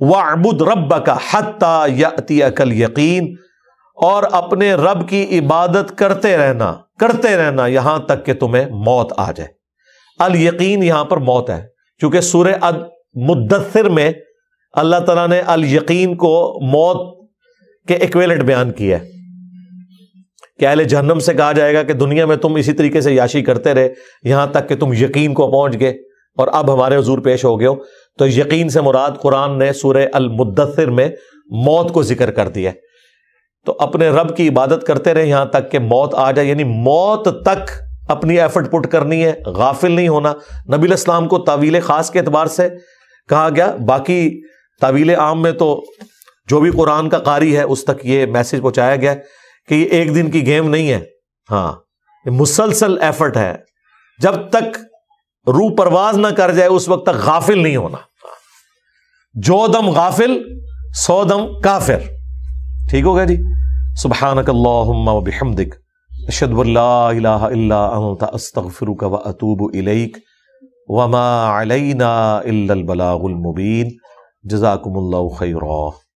وعبد رب کا حتی یقین اور اپنے رب کی عبادت کرتے رہنا کرتے رہنا یہاں تک کہ تمہیں موت آ جائے یہاں پر موت ہے سورہ مدثر میں اللہ تعالیٰ نے الیقین کو موت کے ایکویلٹ بیان کیا اہل جہنم سے کہا جائے گا کہ دنیا میں تم اسی طریقے سے یاشی کرتے رہے یہاں تک کہ تم یقین کو پہنچ گئے اور اب ہمارے حضور پیش ہو گئے ہو تو یقین سے مراد قرآن نے سور المدثر میں موت کو ذکر کر دیا تو اپنے رب کی عبادت کرتے رہے یہاں تک کہ موت آ جائے یعنی موت تک اپنی ایفٹ پٹ کرنی ہے غافل نہیں ہونا نبی الاسلام کو طویل خاص کے اعتبار سے کہا گیا باقی طویل عام میں تو جو بھی قرآن کا قاری ہے اس تک یہ میسج پہنچایا گیا کہ یہ ایک دن کی گیم نہیں ہے ہاں یہ مسلسل ایفٹ ہے جب تک روح پرواز نہ کر جائے اس وقت تک غافل نہیں ہونا جو دم غافل سو دم کافر ٹھیک ہو گیا جی سبحانک اللہم و بحمدک اشہدو اللہ الہ الا انتا استغفرک و اتوب الیک وما علینا الا البلاغ المبین جزاکم اللہ خیرہ